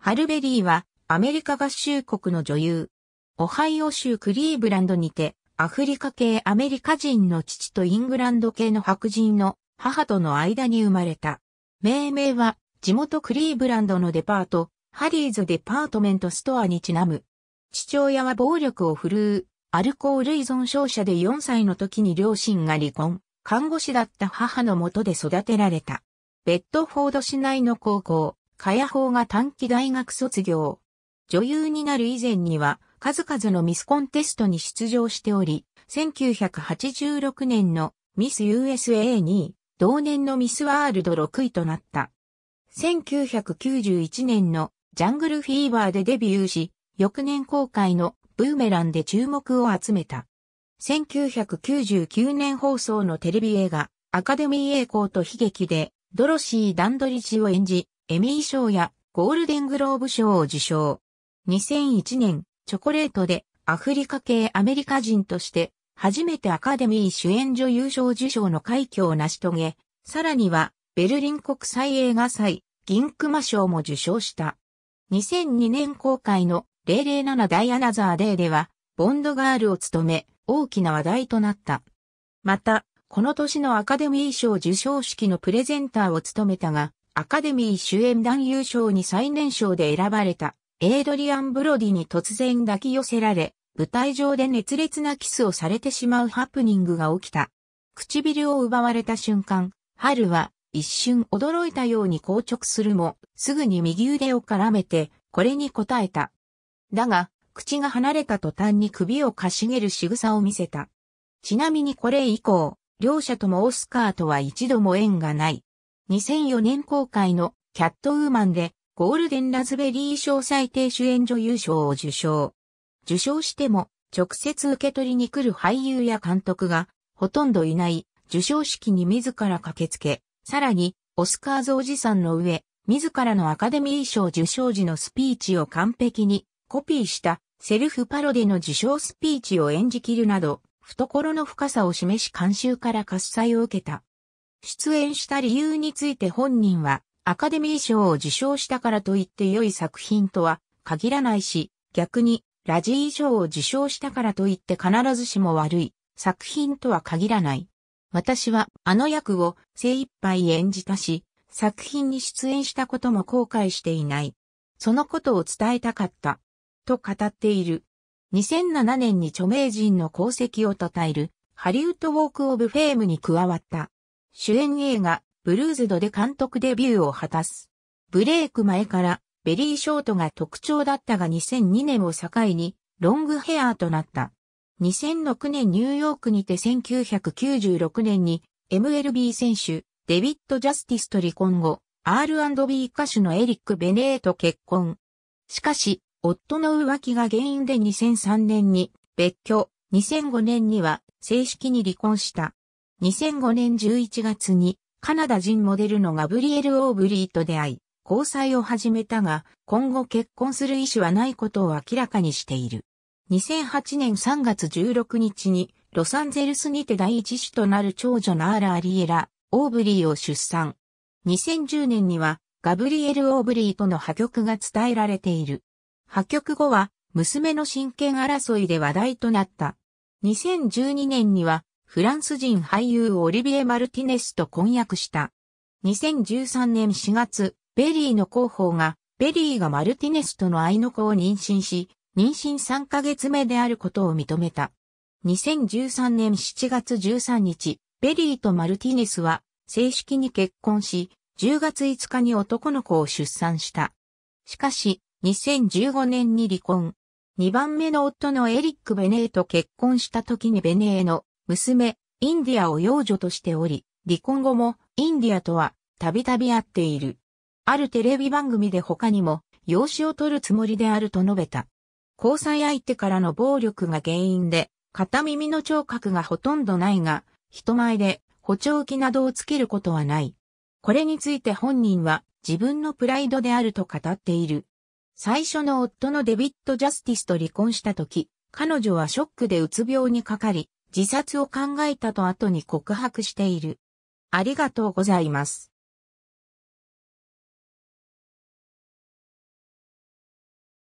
ハルベリーはアメリカ合衆国の女優。オハイオ州クリーブランドにてアフリカ系アメリカ人の父とイングランド系の白人の母との間に生まれた。命名は地元クリーブランドのデパート、ハリーズデパートメントストアにちなむ。父親は暴力を振るう、アルコール依存症者で4歳の時に両親が離婚、看護師だった母のもとで育てられた。ベッドフォード市内の高校、カヤホーが短期大学卒業。女優になる以前には、数々のミスコンテストに出場しており、1986年のミス USA に同年のミスワールド6位となった。1991年のジャングルフィーバーでデビューし、翌年公開のブーメランで注目を集めた。1999年放送のテレビ映画アカデミー栄光と悲劇でドロシー・ダンドリッジを演じ、エミー賞やゴールデングローブ賞を受賞。2001年、チョコレートでアフリカ系アメリカ人として初めてアカデミー主演女優賞受賞の快挙を成し遂げ、さらにはベルリン国際映画祭銀熊賞も受賞した。2002年公開の007ダイアナザーデーではボンドガールを務め大きな話題となった。また、この年のアカデミー賞受賞式のプレゼンターを務めたが、アカデミー主演男優賞に最年少で選ばれたエイドリアン・ブロディに突然抱き寄せられ、舞台上で熱烈なキスをされてしまうハプニングが起きた。唇を奪われた瞬間、春は一瞬驚いたように硬直するも、すぐに右腕を絡めて、これに応えた。だが、口が離れた途端に首をかしげる仕草を見せた。ちなみにこれ以降、両者ともオスカーとは一度も縁がない。2004年公開のキャットウーマンでゴールデンラズベリー賞最低主演女優賞を受賞。受賞しても直接受け取りに来る俳優や監督がほとんどいない受賞式に自ら駆けつけ、さらにオスカーズおじさんの上、自らのアカデミー賞受賞時のスピーチを完璧にコピーしたセルフパロディの受賞スピーチを演じきるなど、懐の深さを示し監修から喝采を受けた。出演した理由について本人は、アカデミー賞を受賞したからといって良い作品とは限らないし、逆に、ラジー賞を受賞したからといって必ずしも悪い作品とは限らない。私はあの役を精一杯演じたし、作品に出演したことも後悔していない。そのことを伝えたかった。と語っている。2007年に著名人の功績を称えるハリウッドウォークオブフェームに加わった。主演映画、ブルーズドで監督デビューを果たす。ブレイク前からベリーショートが特徴だったが2002年を境にロングヘアーとなった。2006年ニューヨークにて1996年に MLB 選手デビッド・ジャスティスと離婚後 R&B 歌手のエリック・ベネーと結婚。しかし、夫の浮気が原因で2003年に別居、2005年には正式に離婚した。2005年11月にカナダ人モデルのガブリエル・オーブリーと出会い、交際を始めたが、今後結婚する意思はないことを明らかにしている。2008年3月16日に、ロサンゼルスにて第一子となる長女ナーラ・アリエラ、オーブリーを出産。2010年には、ガブリエル・オーブリーとの破局が伝えられている。破局後は、娘の親権争いで話題となった。2012年には、フランス人俳優オリビエ・マルティネスと婚約した。2013年4月、ベリーの広報が、ベリーがマルティネスとの愛の子を妊娠し、妊娠3ヶ月目であることを認めた。2013年7月13日、ベリーとマルティネスは正式に結婚し、10月5日に男の子を出産した。しかし、2015年に離婚。2番目の夫のエリック・ベネーと結婚した時にベネーの娘、インディアを養女としており、離婚後もインディアとはたびたび会っている。あるテレビ番組で他にも、養子を取るつもりであると述べた。交際相手からの暴力が原因で、片耳の聴覚がほとんどないが、人前で補聴器などをつけることはない。これについて本人は自分のプライドであると語っている。最初の夫のデビット・ジャスティスと離婚した時、彼女はショックでうつ病にかかり、自殺を考えたと後に告白している。ありがとうございます。